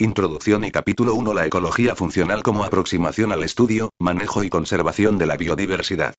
Introducción y capítulo 1 La ecología funcional como aproximación al estudio, manejo y conservación de la biodiversidad.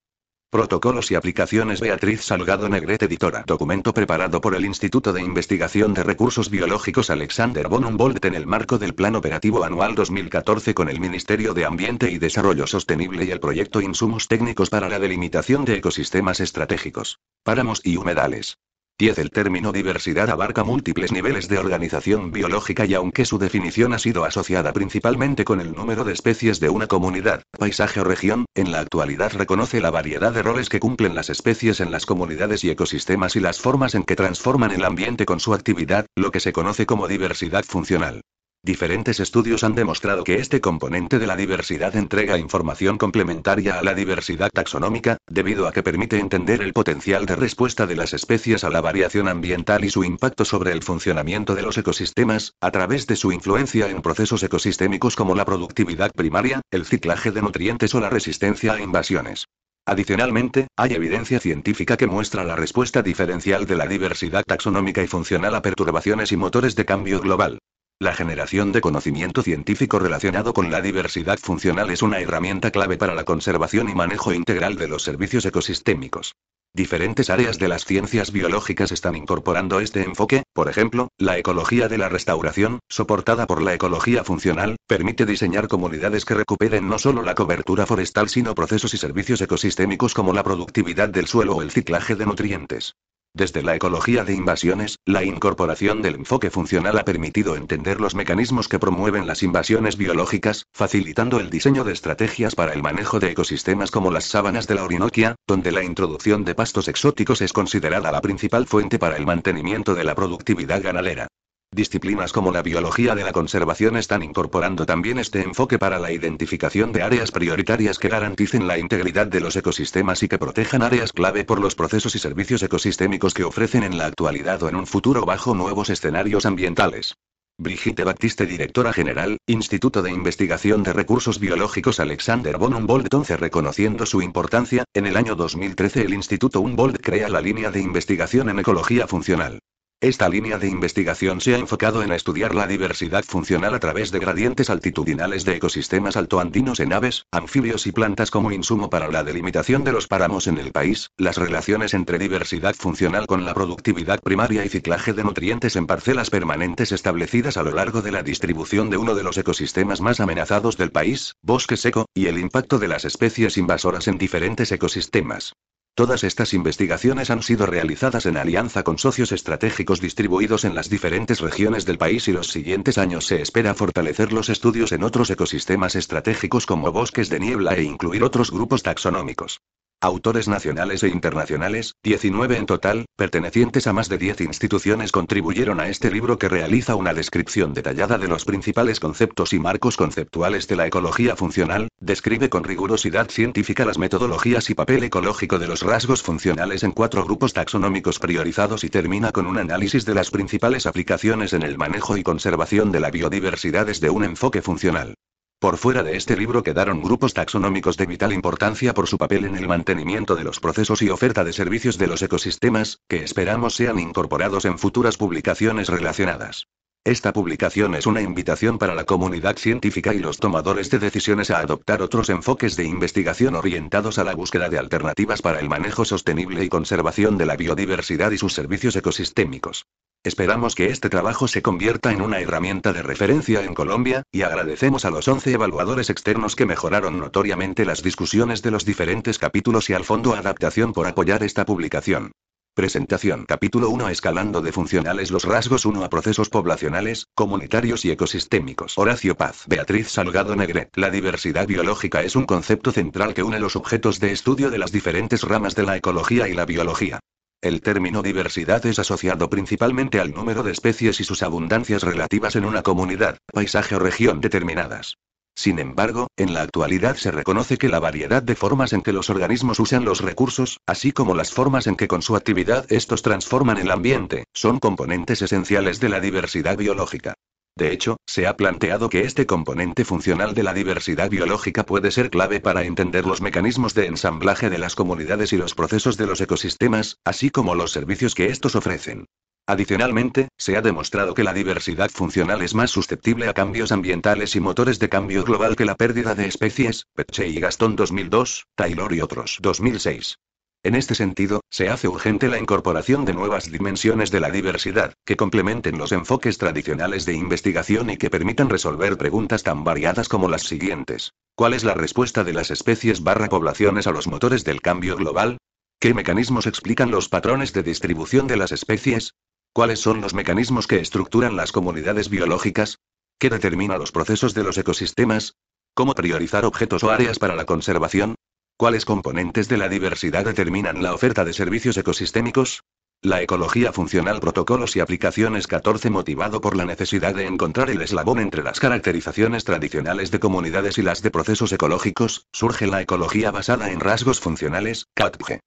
Protocolos y aplicaciones Beatriz Salgado Negret editora. Documento preparado por el Instituto de Investigación de Recursos Biológicos Alexander von Humboldt en el marco del Plan Operativo Anual 2014 con el Ministerio de Ambiente y Desarrollo Sostenible y el proyecto Insumos Técnicos para la Delimitación de Ecosistemas Estratégicos. Páramos y humedales. 10. El término diversidad abarca múltiples niveles de organización biológica y aunque su definición ha sido asociada principalmente con el número de especies de una comunidad, paisaje o región, en la actualidad reconoce la variedad de roles que cumplen las especies en las comunidades y ecosistemas y las formas en que transforman el ambiente con su actividad, lo que se conoce como diversidad funcional. Diferentes estudios han demostrado que este componente de la diversidad entrega información complementaria a la diversidad taxonómica, debido a que permite entender el potencial de respuesta de las especies a la variación ambiental y su impacto sobre el funcionamiento de los ecosistemas, a través de su influencia en procesos ecosistémicos como la productividad primaria, el ciclaje de nutrientes o la resistencia a invasiones. Adicionalmente, hay evidencia científica que muestra la respuesta diferencial de la diversidad taxonómica y funcional a perturbaciones y motores de cambio global. La generación de conocimiento científico relacionado con la diversidad funcional es una herramienta clave para la conservación y manejo integral de los servicios ecosistémicos. Diferentes áreas de las ciencias biológicas están incorporando este enfoque, por ejemplo, la ecología de la restauración, soportada por la ecología funcional, permite diseñar comunidades que recuperen no solo la cobertura forestal sino procesos y servicios ecosistémicos como la productividad del suelo o el ciclaje de nutrientes. Desde la ecología de invasiones, la incorporación del enfoque funcional ha permitido entender los mecanismos que promueven las invasiones biológicas, facilitando el diseño de estrategias para el manejo de ecosistemas como las sábanas de la Orinoquia, donde la introducción de pastos exóticos es considerada la principal fuente para el mantenimiento de la productividad ganadera. Disciplinas como la biología de la conservación están incorporando también este enfoque para la identificación de áreas prioritarias que garanticen la integridad de los ecosistemas y que protejan áreas clave por los procesos y servicios ecosistémicos que ofrecen en la actualidad o en un futuro bajo nuevos escenarios ambientales. Brigitte Baptiste, directora general, Instituto de Investigación de Recursos Biológicos Alexander von Humboldt 11 reconociendo su importancia, en el año 2013 el Instituto Humboldt crea la línea de investigación en ecología funcional. Esta línea de investigación se ha enfocado en estudiar la diversidad funcional a través de gradientes altitudinales de ecosistemas altoandinos en aves, anfibios y plantas como insumo para la delimitación de los páramos en el país, las relaciones entre diversidad funcional con la productividad primaria y ciclaje de nutrientes en parcelas permanentes establecidas a lo largo de la distribución de uno de los ecosistemas más amenazados del país, bosque seco, y el impacto de las especies invasoras en diferentes ecosistemas. Todas estas investigaciones han sido realizadas en alianza con socios estratégicos distribuidos en las diferentes regiones del país y los siguientes años se espera fortalecer los estudios en otros ecosistemas estratégicos como bosques de niebla e incluir otros grupos taxonómicos. Autores nacionales e internacionales, 19 en total, pertenecientes a más de 10 instituciones contribuyeron a este libro que realiza una descripción detallada de los principales conceptos y marcos conceptuales de la ecología funcional, describe con rigurosidad científica las metodologías y papel ecológico de los rasgos funcionales en cuatro grupos taxonómicos priorizados y termina con un análisis de las principales aplicaciones en el manejo y conservación de la biodiversidad desde un enfoque funcional. Por fuera de este libro quedaron grupos taxonómicos de vital importancia por su papel en el mantenimiento de los procesos y oferta de servicios de los ecosistemas, que esperamos sean incorporados en futuras publicaciones relacionadas. Esta publicación es una invitación para la comunidad científica y los tomadores de decisiones a adoptar otros enfoques de investigación orientados a la búsqueda de alternativas para el manejo sostenible y conservación de la biodiversidad y sus servicios ecosistémicos. Esperamos que este trabajo se convierta en una herramienta de referencia en Colombia, y agradecemos a los 11 evaluadores externos que mejoraron notoriamente las discusiones de los diferentes capítulos y al Fondo Adaptación por apoyar esta publicación. Presentación Capítulo 1 Escalando de funcionales los rasgos 1 a procesos poblacionales, comunitarios y ecosistémicos Horacio Paz Beatriz Salgado Negret La diversidad biológica es un concepto central que une los objetos de estudio de las diferentes ramas de la ecología y la biología. El término diversidad es asociado principalmente al número de especies y sus abundancias relativas en una comunidad, paisaje o región determinadas. Sin embargo, en la actualidad se reconoce que la variedad de formas en que los organismos usan los recursos, así como las formas en que con su actividad estos transforman el ambiente, son componentes esenciales de la diversidad biológica. De hecho, se ha planteado que este componente funcional de la diversidad biológica puede ser clave para entender los mecanismos de ensamblaje de las comunidades y los procesos de los ecosistemas, así como los servicios que estos ofrecen. Adicionalmente, se ha demostrado que la diversidad funcional es más susceptible a cambios ambientales y motores de cambio global que la pérdida de especies, Peche y Gastón 2002, Taylor y otros 2006. En este sentido, se hace urgente la incorporación de nuevas dimensiones de la diversidad, que complementen los enfoques tradicionales de investigación y que permitan resolver preguntas tan variadas como las siguientes. ¿Cuál es la respuesta de las especies barra poblaciones a los motores del cambio global? ¿Qué mecanismos explican los patrones de distribución de las especies? ¿Cuáles son los mecanismos que estructuran las comunidades biológicas? ¿Qué determina los procesos de los ecosistemas? ¿Cómo priorizar objetos o áreas para la conservación? ¿Cuáles componentes de la diversidad determinan la oferta de servicios ecosistémicos? La ecología funcional protocolos y aplicaciones 14 motivado por la necesidad de encontrar el eslabón entre las caracterizaciones tradicionales de comunidades y las de procesos ecológicos, surge la ecología basada en rasgos funcionales, CATPG.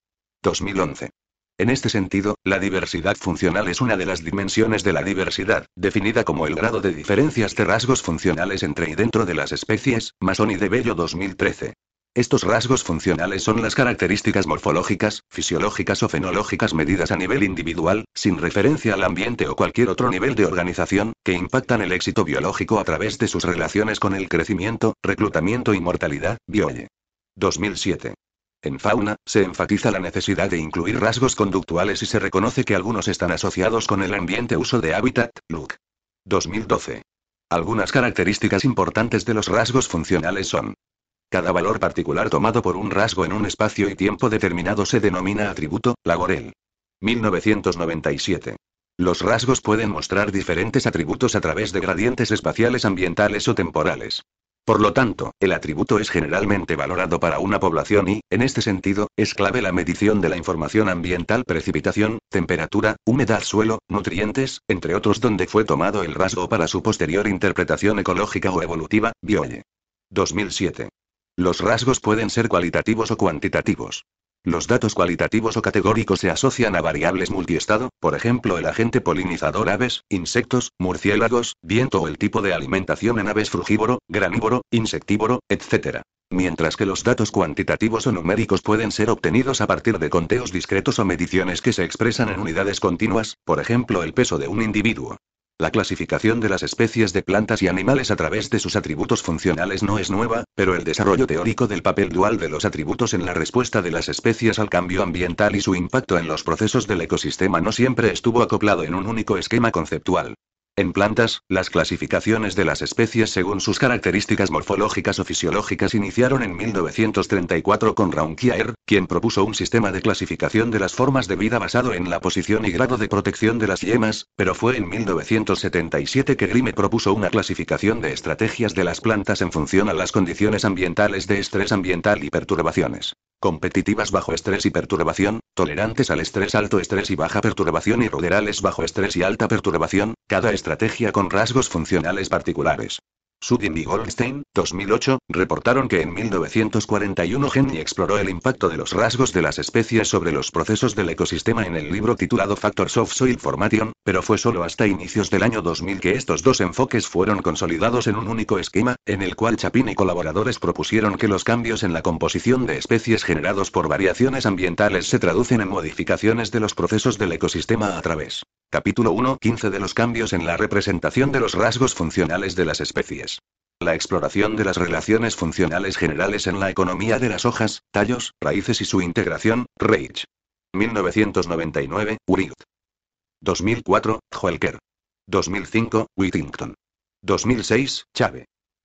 2011. En este sentido, la diversidad funcional es una de las dimensiones de la diversidad, definida como el grado de diferencias de rasgos funcionales entre y dentro de las especies, Mason y de Bello 2013. Estos rasgos funcionales son las características morfológicas, fisiológicas o fenológicas medidas a nivel individual, sin referencia al ambiente o cualquier otro nivel de organización, que impactan el éxito biológico a través de sus relaciones con el crecimiento, reclutamiento y mortalidad, Bioye. 2007. En fauna, se enfatiza la necesidad de incluir rasgos conductuales y se reconoce que algunos están asociados con el ambiente uso de hábitat, look. 2012. Algunas características importantes de los rasgos funcionales son cada valor particular tomado por un rasgo en un espacio y tiempo determinado se denomina atributo, Lagorel. 1997. Los rasgos pueden mostrar diferentes atributos a través de gradientes espaciales ambientales o temporales. Por lo tanto, el atributo es generalmente valorado para una población y, en este sentido, es clave la medición de la información ambiental precipitación, temperatura, humedad suelo, nutrientes, entre otros donde fue tomado el rasgo para su posterior interpretación ecológica o evolutiva, Biolle. 2007. Los rasgos pueden ser cualitativos o cuantitativos. Los datos cualitativos o categóricos se asocian a variables multiestado, por ejemplo el agente polinizador aves, insectos, murciélagos, viento o el tipo de alimentación en aves frugívoro, granívoro, insectívoro, etc. Mientras que los datos cuantitativos o numéricos pueden ser obtenidos a partir de conteos discretos o mediciones que se expresan en unidades continuas, por ejemplo el peso de un individuo. La clasificación de las especies de plantas y animales a través de sus atributos funcionales no es nueva, pero el desarrollo teórico del papel dual de los atributos en la respuesta de las especies al cambio ambiental y su impacto en los procesos del ecosistema no siempre estuvo acoplado en un único esquema conceptual. En plantas, las clasificaciones de las especies según sus características morfológicas o fisiológicas iniciaron en 1934 con Kier quien propuso un sistema de clasificación de las formas de vida basado en la posición y grado de protección de las yemas, pero fue en 1977 que Grime propuso una clasificación de estrategias de las plantas en función a las condiciones ambientales de estrés ambiental y perturbaciones competitivas bajo estrés y perturbación, tolerantes al estrés alto estrés y baja perturbación y ruderales bajo estrés y alta perturbación, cada estrategia con rasgos funcionales particulares. Sudin y Goldstein, 2008, reportaron que en 1941 Henry exploró el impacto de los rasgos de las especies sobre los procesos del ecosistema en el libro titulado Factors of Soil Formation, pero fue solo hasta inicios del año 2000 que estos dos enfoques fueron consolidados en un único esquema, en el cual Chapin y colaboradores propusieron que los cambios en la composición de especies generados por variaciones ambientales se traducen en modificaciones de los procesos del ecosistema a través. Capítulo 1. 15 de los cambios en la representación de los rasgos funcionales de las especies. La exploración de las relaciones funcionales generales en la economía de las hojas, tallos, raíces y su integración, Reich. 1999, Uriot. 2004, Huelker. 2005, Whittington. 2006, Chave.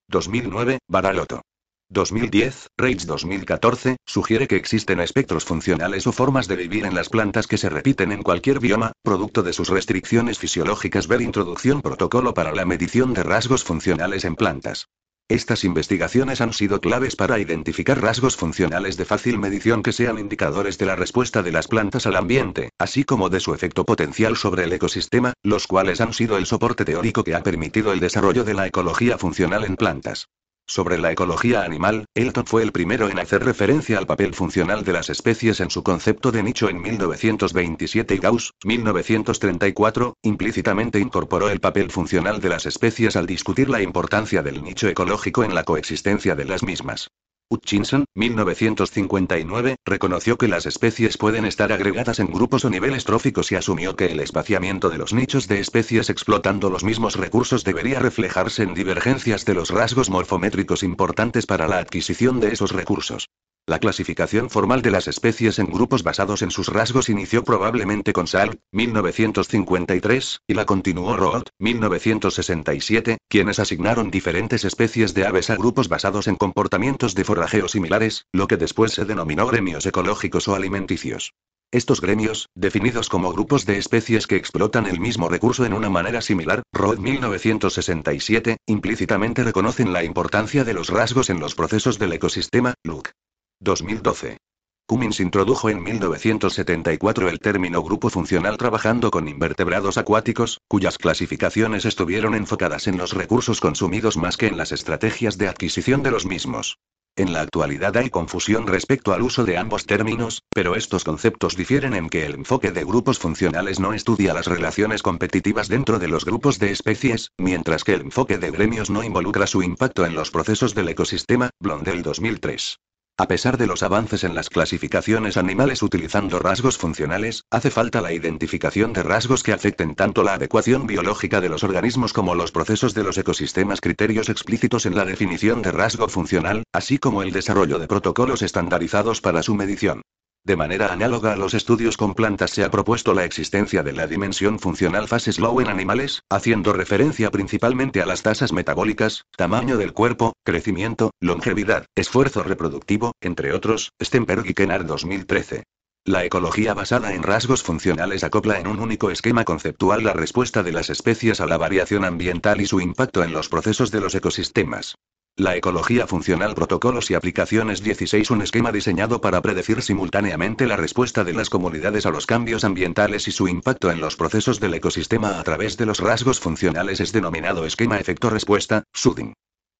2009, Baraloto. 2010, Reich 2014, sugiere que existen espectros funcionales o formas de vivir en las plantas que se repiten en cualquier bioma, producto de sus restricciones fisiológicas. Ver Introducción Protocolo para la medición de rasgos funcionales en plantas. Estas investigaciones han sido claves para identificar rasgos funcionales de fácil medición que sean indicadores de la respuesta de las plantas al ambiente, así como de su efecto potencial sobre el ecosistema, los cuales han sido el soporte teórico que ha permitido el desarrollo de la ecología funcional en plantas. Sobre la ecología animal, Elton fue el primero en hacer referencia al papel funcional de las especies en su concepto de nicho en 1927 y Gauss, 1934, implícitamente incorporó el papel funcional de las especies al discutir la importancia del nicho ecológico en la coexistencia de las mismas. Hutchinson, 1959, reconoció que las especies pueden estar agregadas en grupos o niveles tróficos y asumió que el espaciamiento de los nichos de especies explotando los mismos recursos debería reflejarse en divergencias de los rasgos morfométricos importantes para la adquisición de esos recursos. La clasificación formal de las especies en grupos basados en sus rasgos inició probablemente con Salt, 1953, y la continuó Roth, 1967, quienes asignaron diferentes especies de aves a grupos basados en comportamientos de forrajeo similares, lo que después se denominó gremios ecológicos o alimenticios. Estos gremios, definidos como grupos de especies que explotan el mismo recurso en una manera similar, Roth 1967, implícitamente reconocen la importancia de los rasgos en los procesos del ecosistema, Luke. 2012. Cummins introdujo en 1974 el término grupo funcional trabajando con invertebrados acuáticos, cuyas clasificaciones estuvieron enfocadas en los recursos consumidos más que en las estrategias de adquisición de los mismos. En la actualidad hay confusión respecto al uso de ambos términos, pero estos conceptos difieren en que el enfoque de grupos funcionales no estudia las relaciones competitivas dentro de los grupos de especies, mientras que el enfoque de gremios no involucra su impacto en los procesos del ecosistema, Blondel 2003. A pesar de los avances en las clasificaciones animales utilizando rasgos funcionales, hace falta la identificación de rasgos que afecten tanto la adecuación biológica de los organismos como los procesos de los ecosistemas criterios explícitos en la definición de rasgo funcional, así como el desarrollo de protocolos estandarizados para su medición. De manera análoga a los estudios con plantas se ha propuesto la existencia de la dimensión funcional fase slow en animales, haciendo referencia principalmente a las tasas metabólicas, tamaño del cuerpo, crecimiento, longevidad, esfuerzo reproductivo, entre otros, Stenberg y Kennard 2013. La ecología basada en rasgos funcionales acopla en un único esquema conceptual la respuesta de las especies a la variación ambiental y su impacto en los procesos de los ecosistemas. La ecología funcional protocolos y aplicaciones 16 Un esquema diseñado para predecir simultáneamente la respuesta de las comunidades a los cambios ambientales y su impacto en los procesos del ecosistema a través de los rasgos funcionales es denominado esquema efecto-respuesta, SUDIN.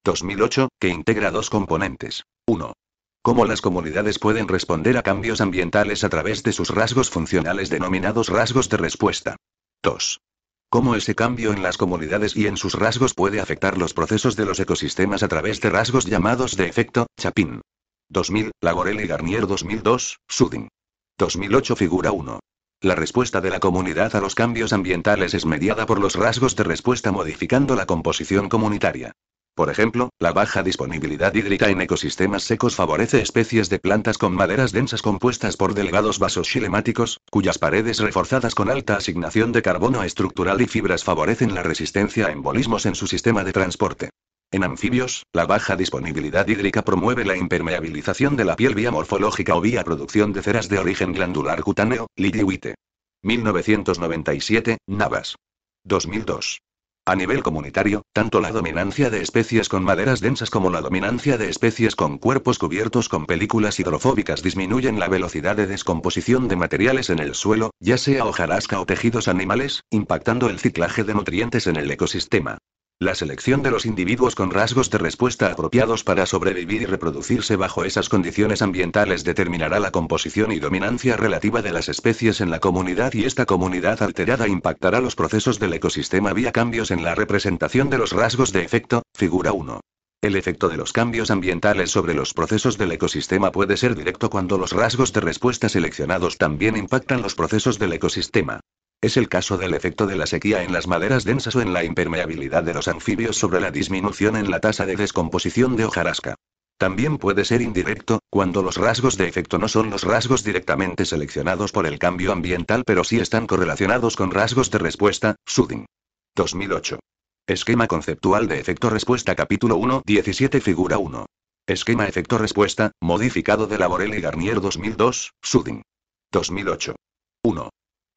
2008, que integra dos componentes. 1. Cómo las comunidades pueden responder a cambios ambientales a través de sus rasgos funcionales denominados rasgos de respuesta. 2. Cómo ese cambio en las comunidades y en sus rasgos puede afectar los procesos de los ecosistemas a través de rasgos llamados de efecto Chapin. 2000, Lagorel y Garnier 2002, Sudin. 2008 Figura 1. La respuesta de la comunidad a los cambios ambientales es mediada por los rasgos de respuesta modificando la composición comunitaria. Por ejemplo, la baja disponibilidad hídrica en ecosistemas secos favorece especies de plantas con maderas densas compuestas por delgados vasos chilemáticos, cuyas paredes reforzadas con alta asignación de carbono estructural y fibras favorecen la resistencia a embolismos en su sistema de transporte. En anfibios, la baja disponibilidad hídrica promueve la impermeabilización de la piel vía morfológica o vía producción de ceras de origen glandular cutáneo, liliuite. 1997, Navas. 2002. A nivel comunitario, tanto la dominancia de especies con maderas densas como la dominancia de especies con cuerpos cubiertos con películas hidrofóbicas disminuyen la velocidad de descomposición de materiales en el suelo, ya sea hojarasca o tejidos animales, impactando el ciclaje de nutrientes en el ecosistema. La selección de los individuos con rasgos de respuesta apropiados para sobrevivir y reproducirse bajo esas condiciones ambientales determinará la composición y dominancia relativa de las especies en la comunidad y esta comunidad alterada impactará los procesos del ecosistema vía cambios en la representación de los rasgos de efecto, figura 1. El efecto de los cambios ambientales sobre los procesos del ecosistema puede ser directo cuando los rasgos de respuesta seleccionados también impactan los procesos del ecosistema. Es el caso del efecto de la sequía en las maderas densas o en la impermeabilidad de los anfibios sobre la disminución en la tasa de descomposición de hojarasca. También puede ser indirecto, cuando los rasgos de efecto no son los rasgos directamente seleccionados por el cambio ambiental pero sí están correlacionados con rasgos de respuesta, Sudin. 2008. Esquema conceptual de efecto-respuesta capítulo 1, 17 figura 1. Esquema efecto-respuesta, modificado de Laborel y Garnier 2002, Sudin. 2008. 1.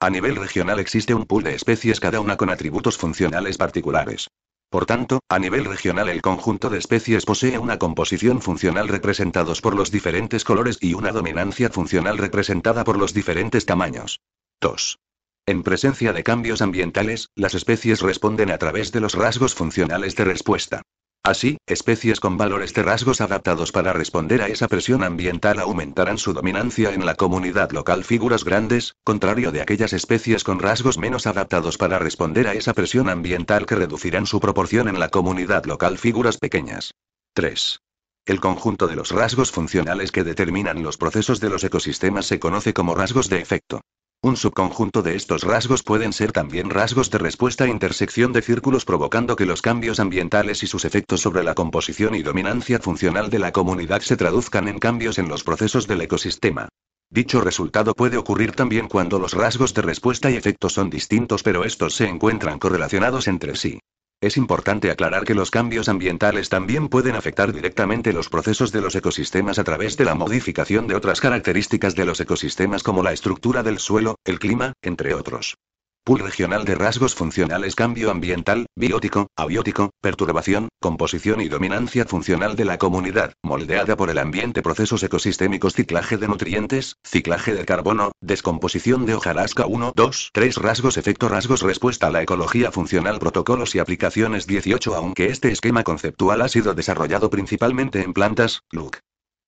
A nivel regional existe un pool de especies cada una con atributos funcionales particulares. Por tanto, a nivel regional el conjunto de especies posee una composición funcional representados por los diferentes colores y una dominancia funcional representada por los diferentes tamaños. 2. En presencia de cambios ambientales, las especies responden a través de los rasgos funcionales de respuesta. Así, especies con valores de rasgos adaptados para responder a esa presión ambiental aumentarán su dominancia en la comunidad local. Figuras grandes, contrario de aquellas especies con rasgos menos adaptados para responder a esa presión ambiental que reducirán su proporción en la comunidad local. Figuras pequeñas. 3. El conjunto de los rasgos funcionales que determinan los procesos de los ecosistemas se conoce como rasgos de efecto. Un subconjunto de estos rasgos pueden ser también rasgos de respuesta a intersección de círculos provocando que los cambios ambientales y sus efectos sobre la composición y dominancia funcional de la comunidad se traduzcan en cambios en los procesos del ecosistema. Dicho resultado puede ocurrir también cuando los rasgos de respuesta y efectos son distintos pero estos se encuentran correlacionados entre sí. Es importante aclarar que los cambios ambientales también pueden afectar directamente los procesos de los ecosistemas a través de la modificación de otras características de los ecosistemas como la estructura del suelo, el clima, entre otros. Pool regional de rasgos funcionales cambio ambiental, biótico, abiótico, perturbación, composición y dominancia funcional de la comunidad, moldeada por el ambiente procesos ecosistémicos ciclaje de nutrientes, ciclaje de carbono, descomposición de hojarasca 1, 2, 3 rasgos efecto rasgos respuesta a la ecología funcional protocolos y aplicaciones 18 aunque este esquema conceptual ha sido desarrollado principalmente en plantas, LUC.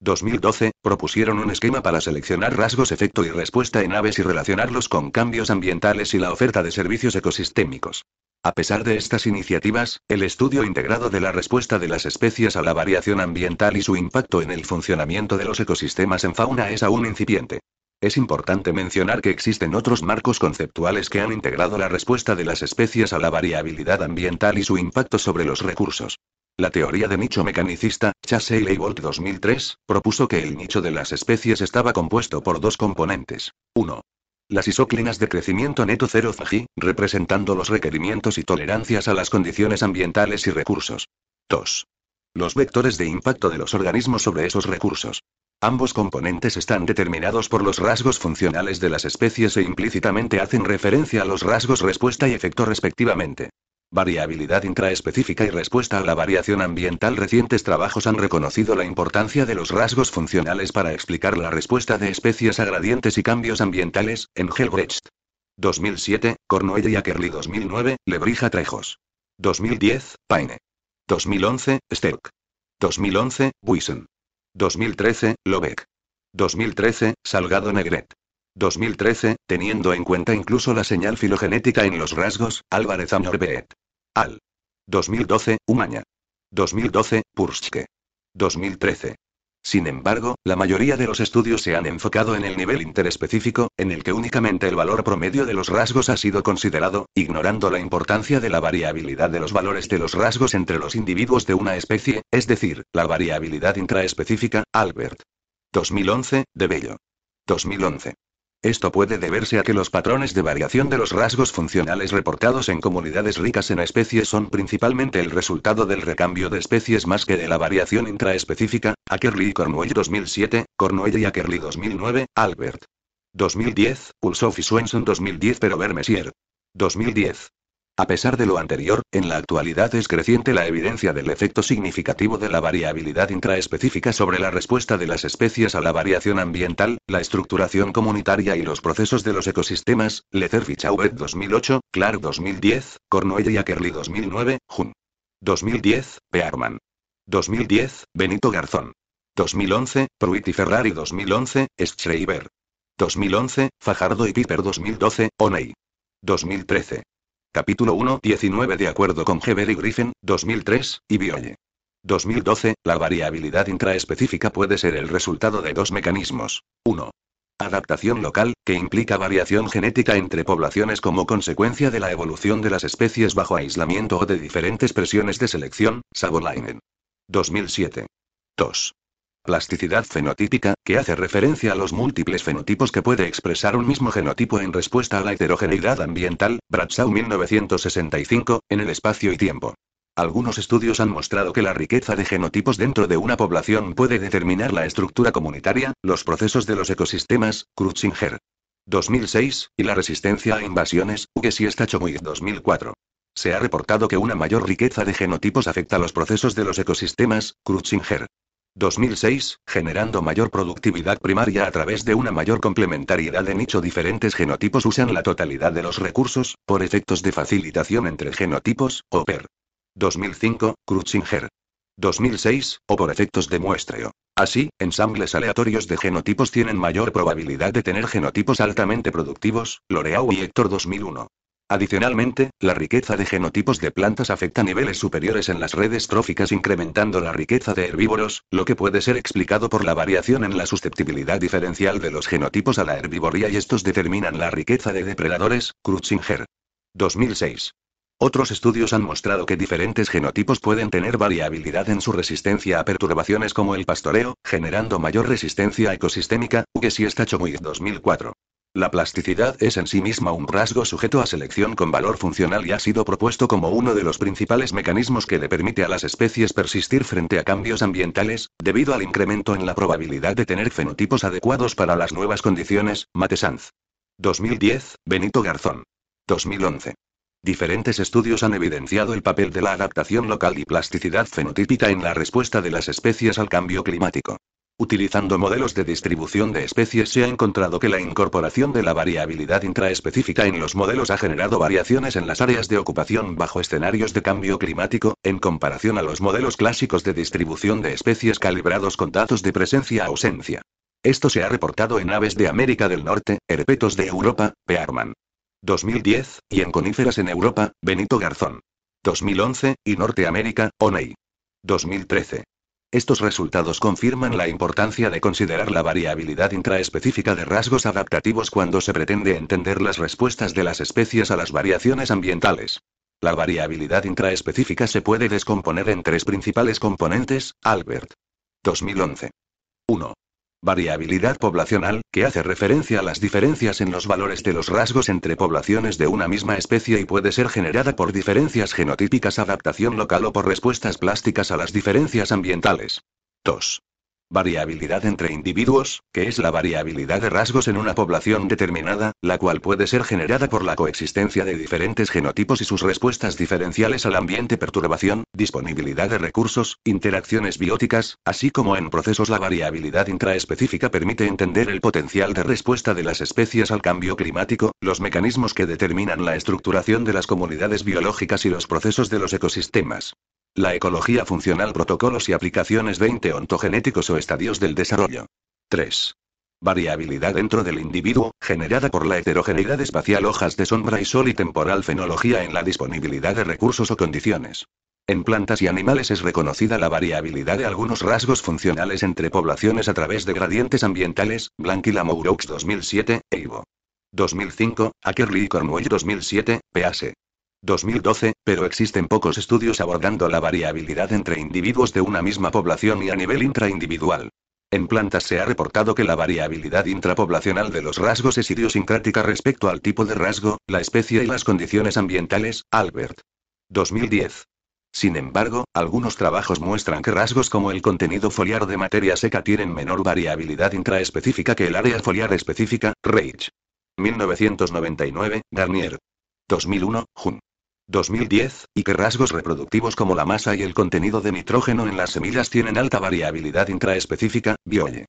2012, propusieron un esquema para seleccionar rasgos efecto y respuesta en aves y relacionarlos con cambios ambientales y la oferta de servicios ecosistémicos. A pesar de estas iniciativas, el estudio integrado de la respuesta de las especies a la variación ambiental y su impacto en el funcionamiento de los ecosistemas en fauna es aún incipiente. Es importante mencionar que existen otros marcos conceptuales que han integrado la respuesta de las especies a la variabilidad ambiental y su impacto sobre los recursos. La teoría de nicho mecanicista, y Leibold 2003, propuso que el nicho de las especies estaba compuesto por dos componentes. 1. Las isóclinas de crecimiento neto cero FAGI, representando los requerimientos y tolerancias a las condiciones ambientales y recursos. 2. Los vectores de impacto de los organismos sobre esos recursos. Ambos componentes están determinados por los rasgos funcionales de las especies e implícitamente hacen referencia a los rasgos respuesta y efecto respectivamente. Variabilidad intraespecífica y respuesta a la variación ambiental. Recientes trabajos han reconocido la importancia de los rasgos funcionales para explicar la respuesta de especies a gradientes y cambios ambientales, en Helbrecht. 2007, Cornuella y Ackerley 2009, Lebrija Trejos. 2010, Paine. 2011, Sterk 2011, Buisen. 2013, Lobeck. 2013, Salgado Negret. 2013, teniendo en cuenta incluso la señal filogenética en los rasgos, Álvarez Amorbeet al. 2012, Umaña. 2012, Purschke. 2013. Sin embargo, la mayoría de los estudios se han enfocado en el nivel interespecífico, en el que únicamente el valor promedio de los rasgos ha sido considerado, ignorando la importancia de la variabilidad de los valores de los rasgos entre los individuos de una especie, es decir, la variabilidad intraespecífica, Albert. 2011, de Bello. 2011. Esto puede deberse a que los patrones de variación de los rasgos funcionales reportados en comunidades ricas en especies son principalmente el resultado del recambio de especies más que de la variación intraespecífica, Ackerley y Cornwell 2007, Cornwell y Ackerley 2009, Albert. 2010, Ulsoff y Swenson 2010 pero Vermesier. 2010. A pesar de lo anterior, en la actualidad es creciente la evidencia del efecto significativo de la variabilidad intraespecífica sobre la respuesta de las especies a la variación ambiental, la estructuración comunitaria y los procesos de los ecosistemas, (Le 2008, Clark 2010, Cornwell y Ackerley 2009, Jun. 2010, Pearman. 2010, Benito Garzón. 2011, Pruitt y Ferrari 2011, Schreiber. 2011, Fajardo y Piper 2012, Oney. 2013. Capítulo 1.19. De acuerdo con Heber y Griffin, 2003, y Bioye. 2012, la variabilidad intraespecífica puede ser el resultado de dos mecanismos. 1. Adaptación local, que implica variación genética entre poblaciones como consecuencia de la evolución de las especies bajo aislamiento o de diferentes presiones de selección, Sabolainen. 2007. 2. Plasticidad fenotípica, que hace referencia a los múltiples fenotipos que puede expresar un mismo genotipo en respuesta a la heterogeneidad ambiental, Bradshaw 1965, en el espacio y tiempo. Algunos estudios han mostrado que la riqueza de genotipos dentro de una población puede determinar la estructura comunitaria, los procesos de los ecosistemas, Crutzinger. 2006, y la resistencia a invasiones, y Stachomuid 2004. Se ha reportado que una mayor riqueza de genotipos afecta los procesos de los ecosistemas, Crutzinger. 2006, generando mayor productividad primaria a través de una mayor complementariedad de nicho. Diferentes genotipos usan la totalidad de los recursos, por efectos de facilitación entre genotipos, o PER. 2005, Krutzinger. 2006, o por efectos de muestreo. Así, ensambles aleatorios de genotipos tienen mayor probabilidad de tener genotipos altamente productivos, Loreau y Héctor 2001. Adicionalmente, la riqueza de genotipos de plantas afecta niveles superiores en las redes tróficas incrementando la riqueza de herbívoros, lo que puede ser explicado por la variación en la susceptibilidad diferencial de los genotipos a la herbivoría y estos determinan la riqueza de depredadores, Crutzinger. 2006. Otros estudios han mostrado que diferentes genotipos pueden tener variabilidad en su resistencia a perturbaciones como el pastoreo, generando mayor resistencia ecosistémica, que si está 2004. La plasticidad es en sí misma un rasgo sujeto a selección con valor funcional y ha sido propuesto como uno de los principales mecanismos que le permite a las especies persistir frente a cambios ambientales, debido al incremento en la probabilidad de tener fenotipos adecuados para las nuevas condiciones. Matesanz. 2010, Benito Garzón. 2011. Diferentes estudios han evidenciado el papel de la adaptación local y plasticidad fenotípica en la respuesta de las especies al cambio climático. Utilizando modelos de distribución de especies se ha encontrado que la incorporación de la variabilidad intraespecífica en los modelos ha generado variaciones en las áreas de ocupación bajo escenarios de cambio climático, en comparación a los modelos clásicos de distribución de especies calibrados con datos de presencia-ausencia. Esto se ha reportado en aves de América del Norte, herpetos de Europa, Pearman. 2010, y en coníferas en Europa, Benito Garzón. 2011, y Norteamérica, Oney. 2013. Estos resultados confirman la importancia de considerar la variabilidad intraespecífica de rasgos adaptativos cuando se pretende entender las respuestas de las especies a las variaciones ambientales. La variabilidad intraespecífica se puede descomponer en tres principales componentes, Albert. 2011. 1. Variabilidad poblacional, que hace referencia a las diferencias en los valores de los rasgos entre poblaciones de una misma especie y puede ser generada por diferencias genotípicas, adaptación local o por respuestas plásticas a las diferencias ambientales. 2. Variabilidad entre individuos, que es la variabilidad de rasgos en una población determinada, la cual puede ser generada por la coexistencia de diferentes genotipos y sus respuestas diferenciales al ambiente perturbación, disponibilidad de recursos, interacciones bióticas, así como en procesos la variabilidad intraespecífica permite entender el potencial de respuesta de las especies al cambio climático, los mecanismos que determinan la estructuración de las comunidades biológicas y los procesos de los ecosistemas. La ecología funcional, protocolos y aplicaciones 20 ontogenéticos o estadios del desarrollo. 3. Variabilidad dentro del individuo, generada por la heterogeneidad espacial, hojas de sombra y sol y temporal, fenología en la disponibilidad de recursos o condiciones. En plantas y animales es reconocida la variabilidad de algunos rasgos funcionales entre poblaciones a través de gradientes ambientales, Blanquila Mouroux 2007, EIVO. 2005, Ackerley y Cornwell 2007, PAS. 2012, pero existen pocos estudios abordando la variabilidad entre individuos de una misma población y a nivel intraindividual. En plantas se ha reportado que la variabilidad intrapoblacional de los rasgos es idiosincrática respecto al tipo de rasgo, la especie y las condiciones ambientales, Albert. 2010. Sin embargo, algunos trabajos muestran que rasgos como el contenido foliar de materia seca tienen menor variabilidad intraespecífica que el área foliar específica, Reich. 1999, Garnier. 2001, Jun. 2010, y que rasgos reproductivos como la masa y el contenido de nitrógeno en las semillas tienen alta variabilidad intraespecífica, Bioye.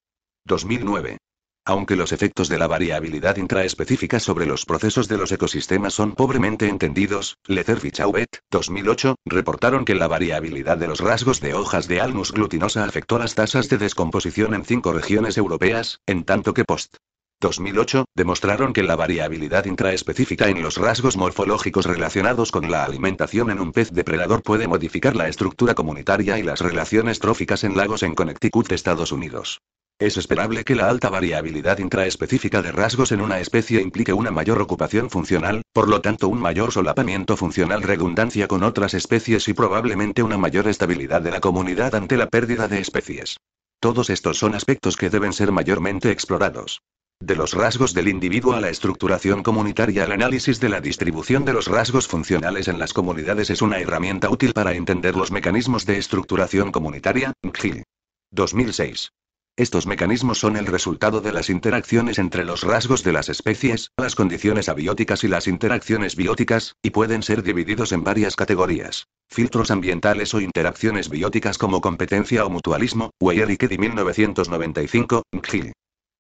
2009. Aunque los efectos de la variabilidad intraespecífica sobre los procesos de los ecosistemas son pobremente entendidos, Lecerf y Chauvet, 2008, reportaron que la variabilidad de los rasgos de hojas de almus glutinosa afectó las tasas de descomposición en cinco regiones europeas, en tanto que post. 2008, demostraron que la variabilidad intraespecífica en los rasgos morfológicos relacionados con la alimentación en un pez depredador puede modificar la estructura comunitaria y las relaciones tróficas en lagos en Connecticut, Estados Unidos. Es esperable que la alta variabilidad intraespecífica de rasgos en una especie implique una mayor ocupación funcional, por lo tanto un mayor solapamiento funcional redundancia con otras especies y probablemente una mayor estabilidad de la comunidad ante la pérdida de especies. Todos estos son aspectos que deben ser mayormente explorados. De los rasgos del individuo a la estructuración comunitaria, el análisis de la distribución de los rasgos funcionales en las comunidades es una herramienta útil para entender los mecanismos de estructuración comunitaria. 2006. Estos mecanismos son el resultado de las interacciones entre los rasgos de las especies, las condiciones abióticas y las interacciones bióticas, y pueden ser divididos en varias categorías. Filtros ambientales o interacciones bióticas como competencia o mutualismo, Weyer y 1995,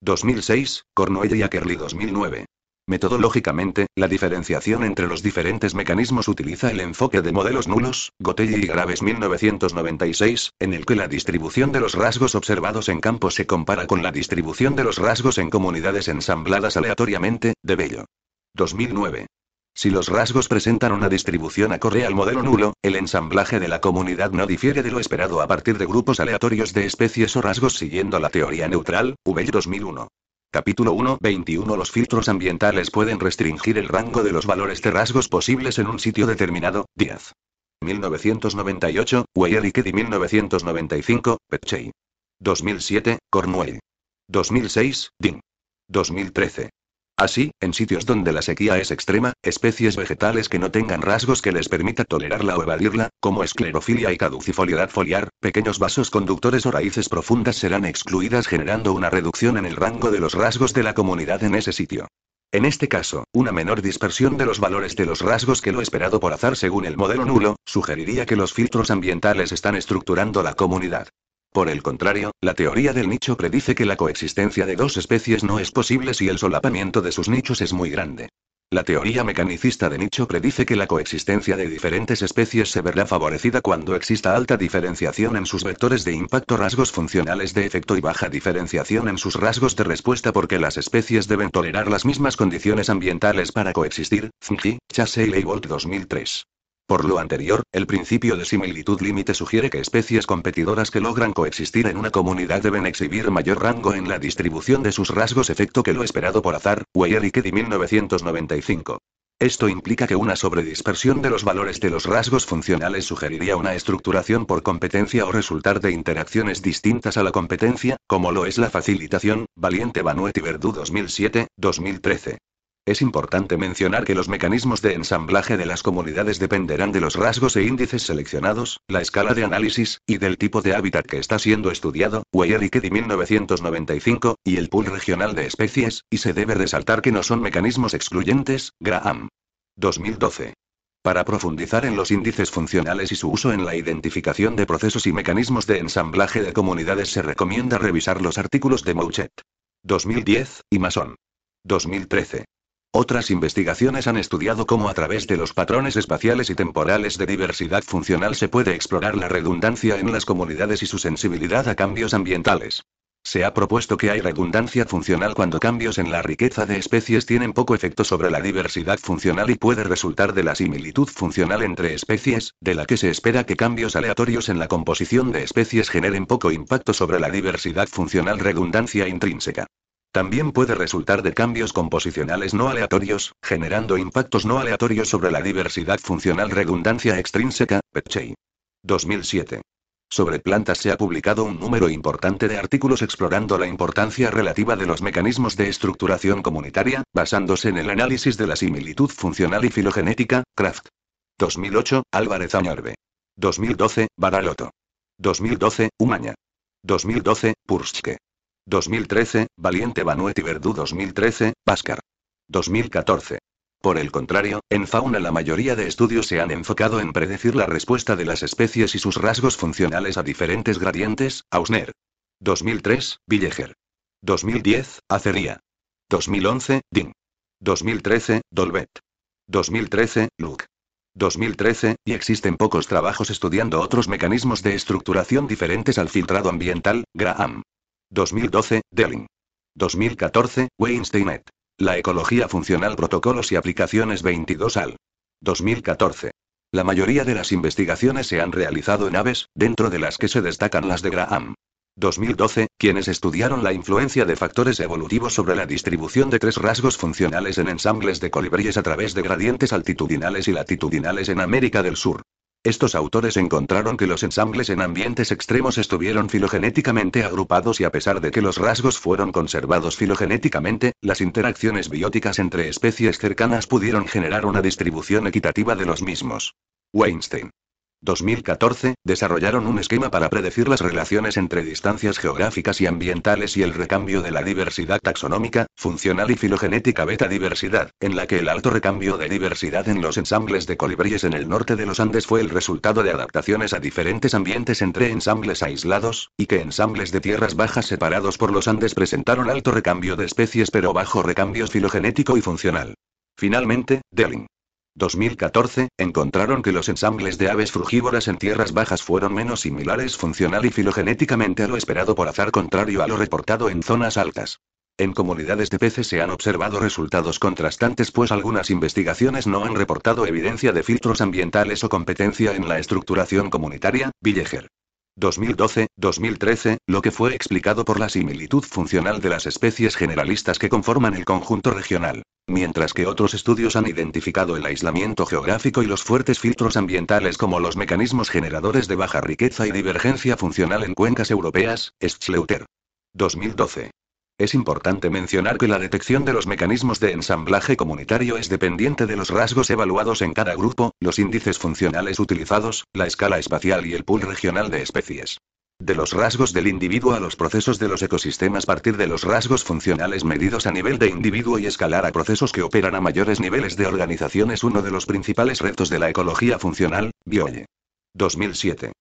2006, Cornwell y Ackerley 2009. Metodológicamente, la diferenciación entre los diferentes mecanismos utiliza el enfoque de modelos nulos, Gotelli y Graves 1996, en el que la distribución de los rasgos observados en campo se compara con la distribución de los rasgos en comunidades ensambladas aleatoriamente, de Bello. 2009. Si los rasgos presentan una distribución acorde al modelo nulo, el ensamblaje de la comunidad no difiere de lo esperado a partir de grupos aleatorios de especies o rasgos siguiendo la teoría neutral, V 2001. Capítulo 1, 21 Los filtros ambientales pueden restringir el rango de los valores de rasgos posibles en un sitio determinado, 10. 1998, Weyer y 1995, Petchey. 2007, Cornwell. 2006, Ding. 2013, Así, en sitios donde la sequía es extrema, especies vegetales que no tengan rasgos que les permita tolerarla o evadirla, como esclerofilia y caducifoliedad foliar, pequeños vasos conductores o raíces profundas serán excluidas generando una reducción en el rango de los rasgos de la comunidad en ese sitio. En este caso, una menor dispersión de los valores de los rasgos que lo esperado por azar según el modelo nulo, sugeriría que los filtros ambientales están estructurando la comunidad. Por el contrario, la teoría del nicho predice que la coexistencia de dos especies no es posible si el solapamiento de sus nichos es muy grande. La teoría mecanicista de nicho predice que la coexistencia de diferentes especies se verá favorecida cuando exista alta diferenciación en sus vectores de impacto rasgos funcionales de efecto y baja diferenciación en sus rasgos de respuesta porque las especies deben tolerar las mismas condiciones ambientales para coexistir. Chase y 2003. Por lo anterior, el principio de similitud límite sugiere que especies competidoras que logran coexistir en una comunidad deben exhibir mayor rango en la distribución de sus rasgos efecto que lo esperado por azar, Weyer y Keddy 1995. Esto implica que una sobredispersión de los valores de los rasgos funcionales sugeriría una estructuración por competencia o resultar de interacciones distintas a la competencia, como lo es la facilitación, Valiente Banuet y Verdú 2007, 2013. Es importante mencionar que los mecanismos de ensamblaje de las comunidades dependerán de los rasgos e índices seleccionados, la escala de análisis, y del tipo de hábitat que está siendo estudiado, y de 1995, y el pool regional de especies, y se debe resaltar que no son mecanismos excluyentes, Graham. 2012. Para profundizar en los índices funcionales y su uso en la identificación de procesos y mecanismos de ensamblaje de comunidades se recomienda revisar los artículos de Mouchet. 2010, y Mason. 2013. Otras investigaciones han estudiado cómo a través de los patrones espaciales y temporales de diversidad funcional se puede explorar la redundancia en las comunidades y su sensibilidad a cambios ambientales. Se ha propuesto que hay redundancia funcional cuando cambios en la riqueza de especies tienen poco efecto sobre la diversidad funcional y puede resultar de la similitud funcional entre especies, de la que se espera que cambios aleatorios en la composición de especies generen poco impacto sobre la diversidad funcional redundancia intrínseca. También puede resultar de cambios composicionales no aleatorios, generando impactos no aleatorios sobre la diversidad funcional redundancia extrínseca, Pechey. 2007. Sobre plantas se ha publicado un número importante de artículos explorando la importancia relativa de los mecanismos de estructuración comunitaria, basándose en el análisis de la similitud funcional y filogenética, Kraft. 2008, Álvarez añarbe 2012, Baraloto. 2012, Umaña. 2012, Purschke. 2013, Valiente Banuet y Verdú 2013, Páscar. 2014. Por el contrario, en fauna la mayoría de estudios se han enfocado en predecir la respuesta de las especies y sus rasgos funcionales a diferentes gradientes, Ausner. 2003, Villeger. 2010, Acería. 2011, Ding. 2013, Dolbet. 2013, Luke. 2013, y existen pocos trabajos estudiando otros mecanismos de estructuración diferentes al filtrado ambiental, Graham. 2012, Delling. 2014, Weinsteinet. La ecología funcional protocolos y aplicaciones 22 al. 2014. La mayoría de las investigaciones se han realizado en aves, dentro de las que se destacan las de Graham. 2012, quienes estudiaron la influencia de factores evolutivos sobre la distribución de tres rasgos funcionales en ensambles de colibríes a través de gradientes altitudinales y latitudinales en América del Sur. Estos autores encontraron que los ensambles en ambientes extremos estuvieron filogenéticamente agrupados y a pesar de que los rasgos fueron conservados filogenéticamente, las interacciones bióticas entre especies cercanas pudieron generar una distribución equitativa de los mismos. Weinstein. 2014, desarrollaron un esquema para predecir las relaciones entre distancias geográficas y ambientales y el recambio de la diversidad taxonómica, funcional y filogenética beta diversidad, en la que el alto recambio de diversidad en los ensambles de colibríes en el norte de los Andes fue el resultado de adaptaciones a diferentes ambientes entre ensambles aislados, y que ensambles de tierras bajas separados por los Andes presentaron alto recambio de especies pero bajo recambio filogenético y funcional. Finalmente, Delling 2014, encontraron que los ensambles de aves frugívoras en tierras bajas fueron menos similares funcional y filogenéticamente a lo esperado por azar contrario a lo reportado en zonas altas. En comunidades de peces se han observado resultados contrastantes pues algunas investigaciones no han reportado evidencia de filtros ambientales o competencia en la estructuración comunitaria, Villeger. 2012-2013, lo que fue explicado por la similitud funcional de las especies generalistas que conforman el conjunto regional. Mientras que otros estudios han identificado el aislamiento geográfico y los fuertes filtros ambientales como los mecanismos generadores de baja riqueza y divergencia funcional en cuencas europeas, Schleuter. 2012. Es importante mencionar que la detección de los mecanismos de ensamblaje comunitario es dependiente de los rasgos evaluados en cada grupo, los índices funcionales utilizados, la escala espacial y el pool regional de especies. De los rasgos del individuo a los procesos de los ecosistemas partir de los rasgos funcionales medidos a nivel de individuo y escalar a procesos que operan a mayores niveles de organización es uno de los principales retos de la ecología funcional, Bioye. 2007.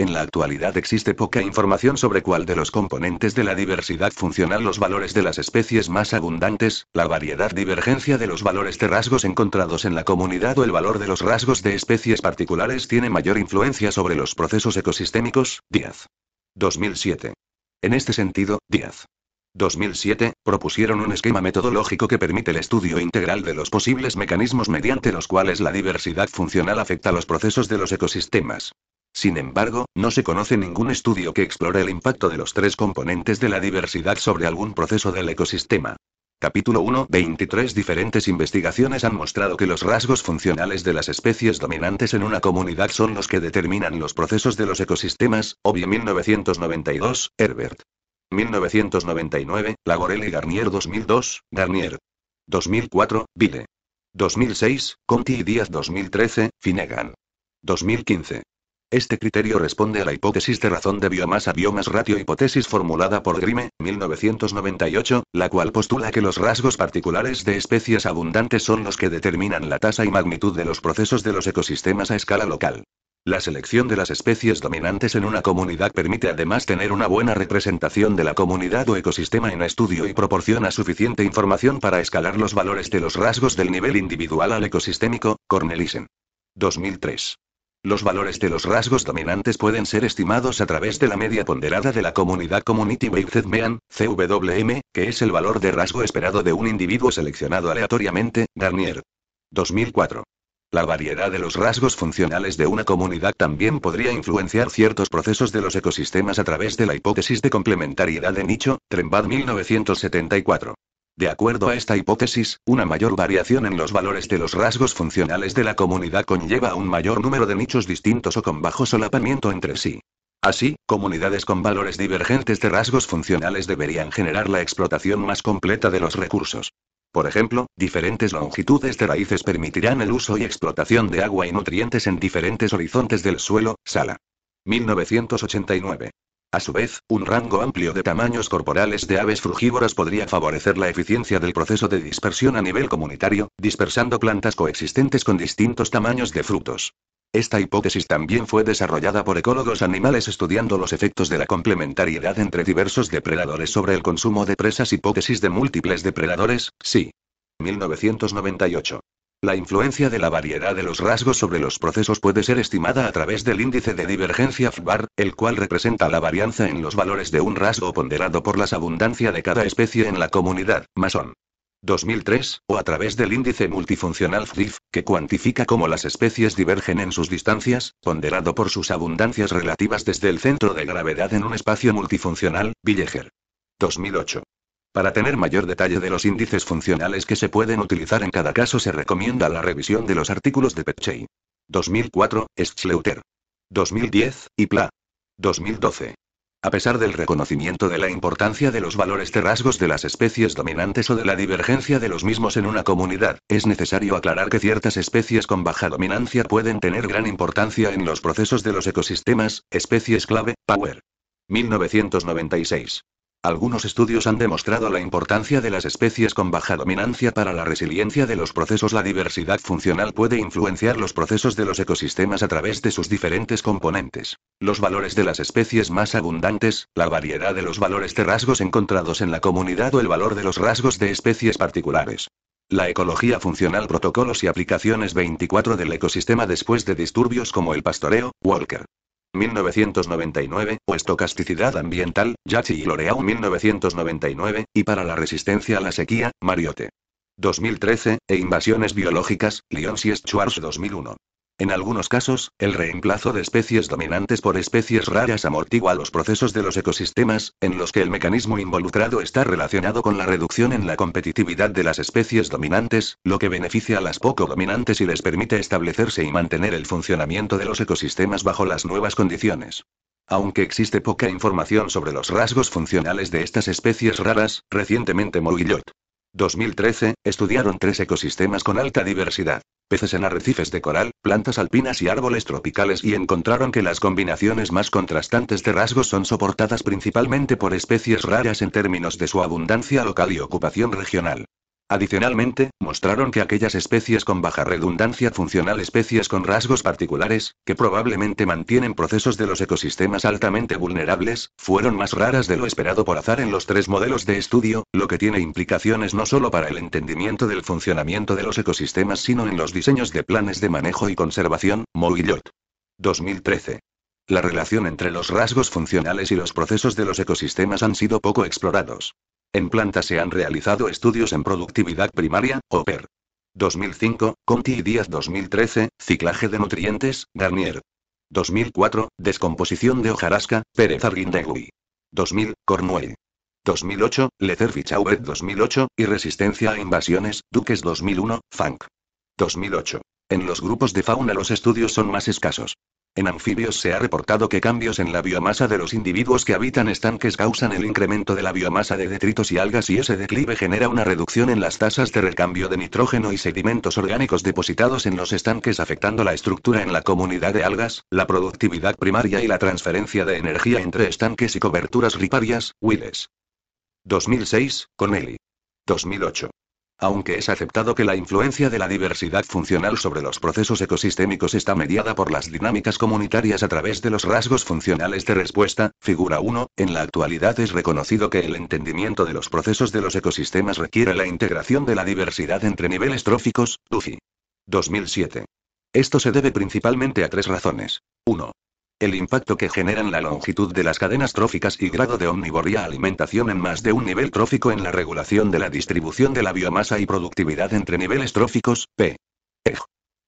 En la actualidad existe poca información sobre cuál de los componentes de la diversidad funcional los valores de las especies más abundantes, la variedad divergencia de los valores de rasgos encontrados en la comunidad o el valor de los rasgos de especies particulares tiene mayor influencia sobre los procesos ecosistémicos, Díaz. 2007. En este sentido, Díaz. 2007, propusieron un esquema metodológico que permite el estudio integral de los posibles mecanismos mediante los cuales la diversidad funcional afecta los procesos de los ecosistemas. Sin embargo, no se conoce ningún estudio que explore el impacto de los tres componentes de la diversidad sobre algún proceso del ecosistema. Capítulo 1. 23 diferentes investigaciones han mostrado que los rasgos funcionales de las especies dominantes en una comunidad son los que determinan los procesos de los ecosistemas, Obvio 1992, Herbert. 1999, Lagorel y Garnier 2002, Garnier. 2004, Bile. 2006, Conti y Díaz 2013, Finnegan. 2015. Este criterio responde a la hipótesis de razón de biomasa-biomas ratio hipótesis formulada por Grime, 1998, la cual postula que los rasgos particulares de especies abundantes son los que determinan la tasa y magnitud de los procesos de los ecosistemas a escala local. La selección de las especies dominantes en una comunidad permite además tener una buena representación de la comunidad o ecosistema en estudio y proporciona suficiente información para escalar los valores de los rasgos del nivel individual al ecosistémico, Cornelissen. 2003. Los valores de los rasgos dominantes pueden ser estimados a través de la media ponderada de la comunidad Community Weighted Mean, CWM, que es el valor de rasgo esperado de un individuo seleccionado aleatoriamente, Garnier. 2004. La variedad de los rasgos funcionales de una comunidad también podría influenciar ciertos procesos de los ecosistemas a través de la hipótesis de complementariedad de nicho, Trembad 1974. De acuerdo a esta hipótesis, una mayor variación en los valores de los rasgos funcionales de la comunidad conlleva un mayor número de nichos distintos o con bajo solapamiento entre sí. Así, comunidades con valores divergentes de rasgos funcionales deberían generar la explotación más completa de los recursos. Por ejemplo, diferentes longitudes de raíces permitirán el uso y explotación de agua y nutrientes en diferentes horizontes del suelo, sala. 1989. A su vez, un rango amplio de tamaños corporales de aves frugívoras podría favorecer la eficiencia del proceso de dispersión a nivel comunitario, dispersando plantas coexistentes con distintos tamaños de frutos. Esta hipótesis también fue desarrollada por ecólogos animales estudiando los efectos de la complementariedad entre diversos depredadores sobre el consumo de presas. Hipótesis de múltiples depredadores, sí. 1998. La influencia de la variedad de los rasgos sobre los procesos puede ser estimada a través del índice de divergencia FBAR, el cual representa la varianza en los valores de un rasgo ponderado por las abundancias de cada especie en la comunidad, masón. 2003, o a través del índice multifuncional FDIF, que cuantifica cómo las especies divergen en sus distancias, ponderado por sus abundancias relativas desde el centro de gravedad en un espacio multifuncional, Villeger. 2008. Para tener mayor detalle de los índices funcionales que se pueden utilizar en cada caso se recomienda la revisión de los artículos de Petchey. 2004, Schleuter. 2010, y Pla. 2012. A pesar del reconocimiento de la importancia de los valores de rasgos de las especies dominantes o de la divergencia de los mismos en una comunidad, es necesario aclarar que ciertas especies con baja dominancia pueden tener gran importancia en los procesos de los ecosistemas, especies clave, Power. 1996. Algunos estudios han demostrado la importancia de las especies con baja dominancia para la resiliencia de los procesos. La diversidad funcional puede influenciar los procesos de los ecosistemas a través de sus diferentes componentes. Los valores de las especies más abundantes, la variedad de los valores de rasgos encontrados en la comunidad o el valor de los rasgos de especies particulares. La ecología funcional protocolos y aplicaciones 24 del ecosistema después de disturbios como el pastoreo, Walker. 1999, o Estocasticidad Ambiental, Yachi y Loreau 1999, y para la resistencia a la sequía, Mariote. 2013, e Invasiones Biológicas, Lyons y Schwarz 2001. En algunos casos, el reemplazo de especies dominantes por especies raras amortigua los procesos de los ecosistemas, en los que el mecanismo involucrado está relacionado con la reducción en la competitividad de las especies dominantes, lo que beneficia a las poco dominantes y les permite establecerse y mantener el funcionamiento de los ecosistemas bajo las nuevas condiciones. Aunque existe poca información sobre los rasgos funcionales de estas especies raras, recientemente Moillot 2013, estudiaron tres ecosistemas con alta diversidad. Peces en arrecifes de coral, plantas alpinas y árboles tropicales y encontraron que las combinaciones más contrastantes de rasgos son soportadas principalmente por especies raras en términos de su abundancia local y ocupación regional. Adicionalmente, mostraron que aquellas especies con baja redundancia funcional especies con rasgos particulares, que probablemente mantienen procesos de los ecosistemas altamente vulnerables, fueron más raras de lo esperado por azar en los tres modelos de estudio, lo que tiene implicaciones no solo para el entendimiento del funcionamiento de los ecosistemas sino en los diseños de planes de manejo y conservación, Mouillot. 2013. La relación entre los rasgos funcionales y los procesos de los ecosistemas han sido poco explorados. En planta se han realizado estudios en productividad primaria, OPER. 2005, Conti y Díaz 2013, ciclaje de nutrientes, Garnier. 2004, descomposición de hojarasca, Pérez Arguindegui. 2000, Cornwell. 2008, Lecer 2008, y resistencia a invasiones, Duques 2001, Funk. 2008. En los grupos de fauna los estudios son más escasos. En anfibios se ha reportado que cambios en la biomasa de los individuos que habitan estanques causan el incremento de la biomasa de detritos y algas y ese declive genera una reducción en las tasas de recambio de nitrógeno y sedimentos orgánicos depositados en los estanques afectando la estructura en la comunidad de algas, la productividad primaria y la transferencia de energía entre estanques y coberturas riparias, Willes. 2006, Connelly. 2008. Aunque es aceptado que la influencia de la diversidad funcional sobre los procesos ecosistémicos está mediada por las dinámicas comunitarias a través de los rasgos funcionales de respuesta, figura 1, en la actualidad es reconocido que el entendimiento de los procesos de los ecosistemas requiere la integración de la diversidad entre niveles tróficos, UFI. 2007. Esto se debe principalmente a tres razones. 1. El impacto que generan la longitud de las cadenas tróficas y grado de omnivoría alimentación en más de un nivel trófico en la regulación de la distribución de la biomasa y productividad entre niveles tróficos, p. E.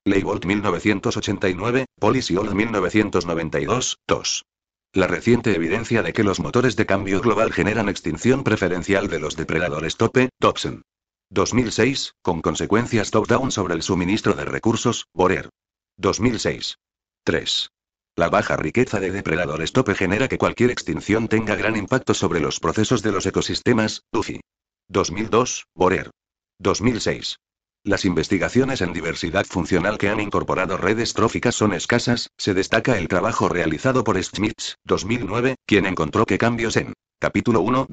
Leibold 1989, Old 1992, 2. La reciente evidencia de que los motores de cambio global generan extinción preferencial de los depredadores tope, Dobson. 2006, con consecuencias top-down sobre el suministro de recursos, Borer. 2006. 3. La baja riqueza de depredadores tope genera que cualquier extinción tenga gran impacto sobre los procesos de los ecosistemas, Duffy. 2002, Borer. 2006. Las investigaciones en diversidad funcional que han incorporado redes tróficas son escasas, se destaca el trabajo realizado por Schmitz, 2009, quien encontró que cambios en Capítulo 1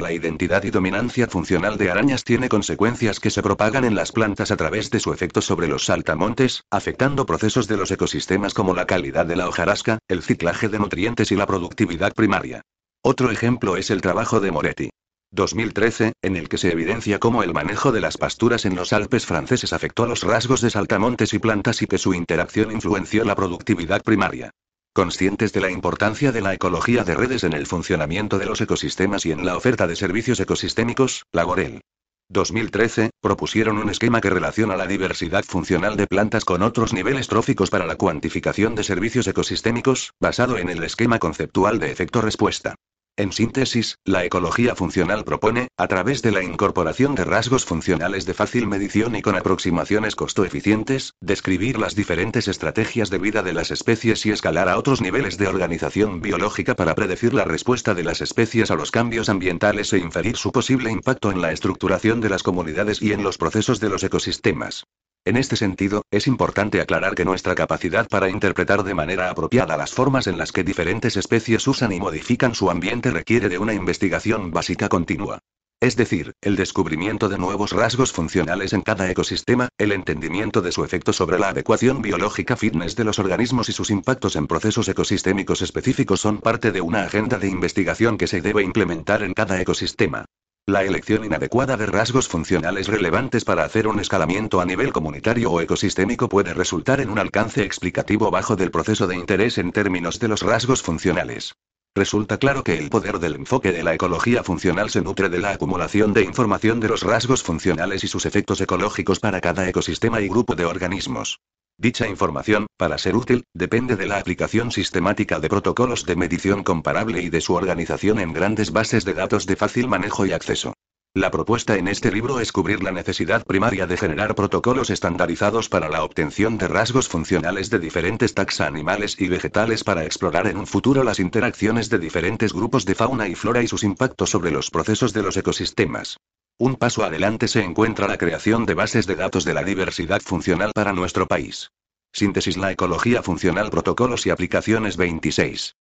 La identidad y dominancia funcional de arañas tiene consecuencias que se propagan en las plantas a través de su efecto sobre los saltamontes, afectando procesos de los ecosistemas como la calidad de la hojarasca, el ciclaje de nutrientes y la productividad primaria. Otro ejemplo es el trabajo de Moretti. 2013, en el que se evidencia cómo el manejo de las pasturas en los Alpes franceses afectó a los rasgos de saltamontes y plantas y que su interacción influenció la productividad primaria. Conscientes de la importancia de la ecología de redes en el funcionamiento de los ecosistemas y en la oferta de servicios ecosistémicos, la 2013, propusieron un esquema que relaciona la diversidad funcional de plantas con otros niveles tróficos para la cuantificación de servicios ecosistémicos, basado en el esquema conceptual de efecto-respuesta. En síntesis, la ecología funcional propone, a través de la incorporación de rasgos funcionales de fácil medición y con aproximaciones costo-eficientes, describir las diferentes estrategias de vida de las especies y escalar a otros niveles de organización biológica para predecir la respuesta de las especies a los cambios ambientales e inferir su posible impacto en la estructuración de las comunidades y en los procesos de los ecosistemas. En este sentido, es importante aclarar que nuestra capacidad para interpretar de manera apropiada las formas en las que diferentes especies usan y modifican su ambiente requiere de una investigación básica continua. Es decir, el descubrimiento de nuevos rasgos funcionales en cada ecosistema, el entendimiento de su efecto sobre la adecuación biológica fitness de los organismos y sus impactos en procesos ecosistémicos específicos son parte de una agenda de investigación que se debe implementar en cada ecosistema. La elección inadecuada de rasgos funcionales relevantes para hacer un escalamiento a nivel comunitario o ecosistémico puede resultar en un alcance explicativo bajo del proceso de interés en términos de los rasgos funcionales. Resulta claro que el poder del enfoque de la ecología funcional se nutre de la acumulación de información de los rasgos funcionales y sus efectos ecológicos para cada ecosistema y grupo de organismos. Dicha información, para ser útil, depende de la aplicación sistemática de protocolos de medición comparable y de su organización en grandes bases de datos de fácil manejo y acceso. La propuesta en este libro es cubrir la necesidad primaria de generar protocolos estandarizados para la obtención de rasgos funcionales de diferentes taxa animales y vegetales para explorar en un futuro las interacciones de diferentes grupos de fauna y flora y sus impactos sobre los procesos de los ecosistemas. Un paso adelante se encuentra la creación de bases de datos de la diversidad funcional para nuestro país. Síntesis La ecología funcional protocolos y aplicaciones 26.